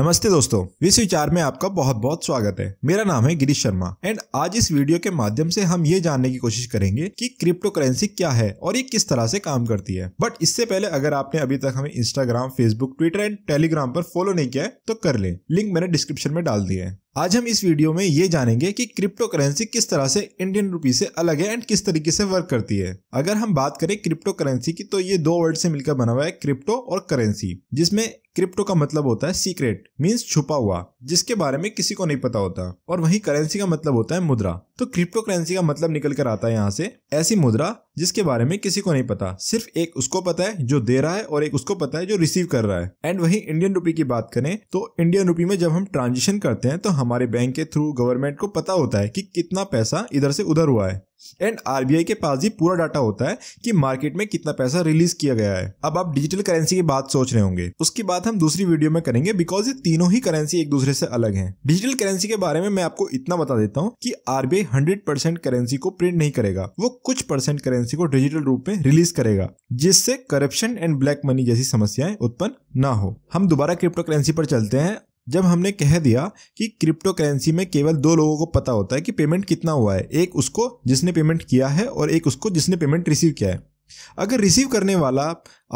नमस्ते दोस्तों विश्व विचार में आपका बहुत बहुत स्वागत है मेरा नाम है गिरीश शर्मा एंड आज इस वीडियो के माध्यम से हम ये जानने की कोशिश करेंगे कि क्रिप्टो करेंसी क्या है और ये किस तरह से काम करती है बट इससे पहले अगर आपने अभी तक हमें Instagram Facebook Twitter and Telegram पर फॉलो नहीं किया है तो कर ले लिंक मैंने डिस्क्रिप्शन में डाल दिया है आज हम इस वीडियो में ये जानेंगे कि क्रिप्टो करेंसी किस तरह से इंडियन रुपी से अलग है एंड किस तरीके से वर्क करती है अगर हम बात करें क्रिप्टो करेंसी की तो ये दो वर्ड से मिलकर बना हुआ है क्रिप्टो और करेंसी जिसमें क्रिप्टो का मतलब होता है सीक्रेट मींस छुपा हुआ जिसके बारे में किसी को नहीं पता होता और वही करेंसी का मतलब होता है मुद्रा तो क्रिप्टो करेंसी का मतलब निकल कर आता है यहाँ से ऐसी मुद्रा जिसके बारे में किसी को नहीं पता सिर्फ एक उसको पता है जो दे रहा है और एक उसको पता है जो रिसीव कर रहा है एंड वही इंडियन रूपी की बात करें तो इंडियन रूपी में जब हम ट्रांजेक्शन करते हैं तो हमारे बैंक के थ्रू गवर्नमेंट को पता होता है कि कितना पैसा इधर से उधर हुआ है एंड आरबीआई के पास भी पूरा डाटा होता है कि मार्केट में कितना पैसा रिलीज किया गया है अब आप डिजिटल करेंसी की बात सोच रहे होंगे उसकी बात हम दूसरी वीडियो में करेंगे बिकॉज ये तीनों ही करेंसी एक दूसरे से अलग हैं डिजिटल करेंसी के बारे में मैं आपको इतना बता देता हूँ की आरबीआई हंड्रेड परसेंट करेंसी को प्रिंट नहीं करेगा वो कुछ परसेंट करेंसी को डिजिटल रूप में रिलीज करेगा जिससे करप्शन एंड ब्लैक मनी जैसी समस्याएं उत्पन्न ना हो हम दोबारा क्रिप्टो करेंसी पर चलते हैं जब हमने कह दिया कि क्रिप्टो करेंसी में केवल दो लोगों को पता होता है कि पेमेंट कितना हुआ है एक उसको जिसने पेमेंट किया है और एक उसको जिसने पेमेंट रिसीव किया है अगर रिसीव करने वाला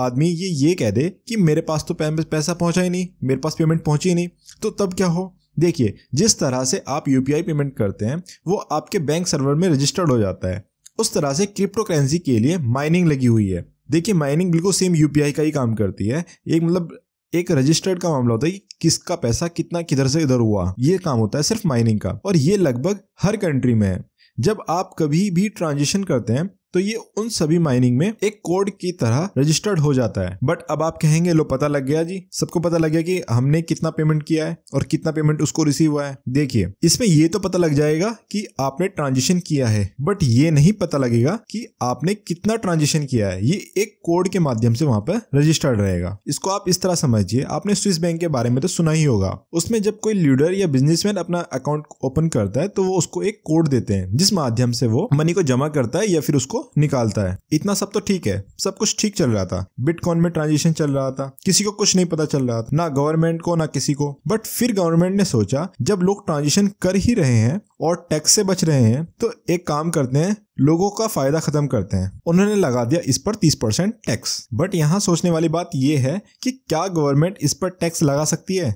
आदमी ये ये कह दे कि मेरे पास तो पैसा पहुंचा ही नहीं मेरे पास पेमेंट पहुंची ही नहीं तो तब क्या हो देखिए जिस तरह से आप यू पेमेंट करते हैं वो आपके बैंक सर्वर में रजिस्टर्ड हो जाता है उस तरह से क्रिप्टो करेंसी के लिए माइनिंग लगी हुई है देखिए माइनिंग बिल्कुल सेम यूपीआई का ही काम करती है एक मतलब एक रजिस्टर्ड का मामला होता है कि किसका पैसा कितना किधर से इधर हुआ ये काम होता है सिर्फ माइनिंग का और ये लगभग हर कंट्री में है जब आप कभी भी ट्रांजिशन करते हैं तो ये उन सभी माइनिंग में एक कोड की तरह रजिस्टर्ड हो जाता है बट अब आप कहेंगे लो पता लग गया जी सबको पता लग गया कि हमने कितना पेमेंट किया है और कितना पेमेंट उसको रिसीव हुआ है देखिए इसमें ये तो पता लग जाएगा कि आपने ट्रांजेक्शन किया है बट ये नहीं पता लगेगा कि आपने कितना ट्रांजेक्शन किया है ये एक कोड के माध्यम से वहां पर रजिस्टर्ड रहेगा इसको आप इस तरह समझिए आपने स्विस बैंक के बारे में तो सुना ही होगा उसमें जब कोई लीडर या बिजनेसमैन अपना अकाउंट ओपन करता है तो वो उसको एक कोड देते हैं जिस माध्यम से वो मनी को जमा करता है या फिर उसको निकालता है इतना सब तो ठीक है सब कुछ ठीक चल रहा था बिटकॉइन में ट्रांजेक्शन चल रहा था किसी को कुछ नहीं पता चल रहा था ना गवर्नमेंट को ना किसी को बट फिर गवर्नमेंट ने सोचा जब लोग ट्रांजेक्शन कर ही रहे हैं और टैक्स से बच रहे हैं तो एक काम करते हैं लोगों का फायदा खत्म करते हैं उन्होंने लगा दिया इस पर 30 परसेंट टैक्स बट यहाँ सोचने वाली बात यह है कि क्या गवर्नमेंट इस पर टैक्स लगा सकती है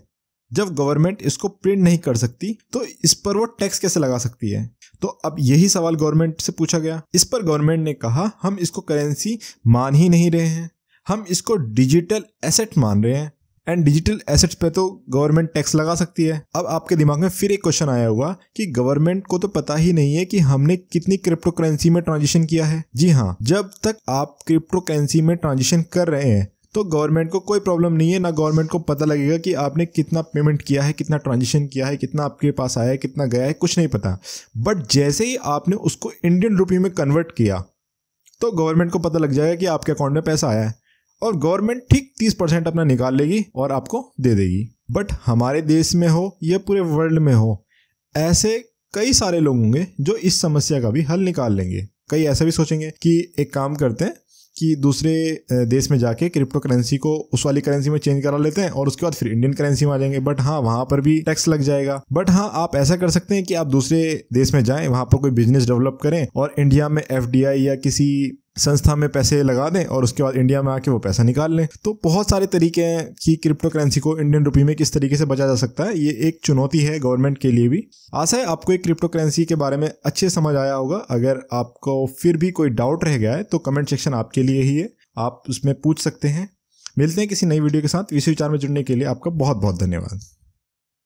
जब गवर्नमेंट इसको प्रिंट नहीं कर सकती तो इस पर वो टैक्स कैसे लगा सकती है तो अब यही सवाल गवर्नमेंट से पूछा गया इस पर गवर्नमेंट ने कहा हम इसको करेंसी मान ही नहीं रहे हैं हम इसको डिजिटल एसेट मान रहे हैं एंड डिजिटल एसेट्स पे तो गवर्नमेंट टैक्स लगा सकती है अब आपके दिमाग में फिर एक क्वेश्चन आया होगा कि गवर्नमेंट को तो पता ही नहीं है कि हमने कितनी क्रिप्टो करेंसी में ट्रांजेक्शन किया है जी हाँ जब तक आप क्रिप्टो करेंसी में ट्रांजेक्शन कर रहे हैं तो गवर्नमेंट को कोई प्रॉब्लम नहीं है ना गवर्नमेंट को पता लगेगा कि आपने कितना पेमेंट किया है कितना ट्रांजेक्शन किया है कितना आपके पास आया है कितना गया है कुछ नहीं पता बट जैसे ही आपने उसको इंडियन रुपये में कन्वर्ट किया तो गवर्नमेंट को पता लग जाएगा कि आपके अकाउंट में पैसा आया है और गवर्नमेंट ठीक तीस परसेंट अपना निकाल लेगी और आपको दे देगी बट हमारे देश में हो या पूरे वर्ल्ड में हो ऐसे कई सारे लोग होंगे जो इस समस्या का भी हल निकाल लेंगे कई ऐसा भी सोचेंगे कि एक काम करते हैं कि दूसरे देश में जाके क्रिप्टो करेंसी को उस वाली करेंसी में चेंज करा लेते हैं और उसके बाद फिर इंडियन करेंसी में आ जाएंगे बट हाँ वहां पर भी टैक्स लग जाएगा बट हाँ आप ऐसा कर सकते हैं कि आप दूसरे देश में जाएं वहां पर कोई बिजनेस डेवलप करें और इंडिया में एफ या किसी संस्था में पैसे लगा दें और उसके बाद इंडिया में आके वो पैसा निकाल लें तो बहुत सारे तरीके हैं कि क्रिप्टो करेंसी को इंडियन रुपी में किस तरीके से बचा जा सकता है ये एक चुनौती है गवर्नमेंट के लिए भी आशा है आपको एक क्रिप्टो करेंसी के बारे में अच्छे समझ आया होगा अगर आपको फिर भी कोई डाउट रह गया है तो कमेंट सेक्शन आपके लिए ही है आप उसमें पूछ सकते हैं मिलते हैं किसी नई वीडियो के साथ इसी विचार में जुड़ने के लिए आपका बहुत बहुत धन्यवाद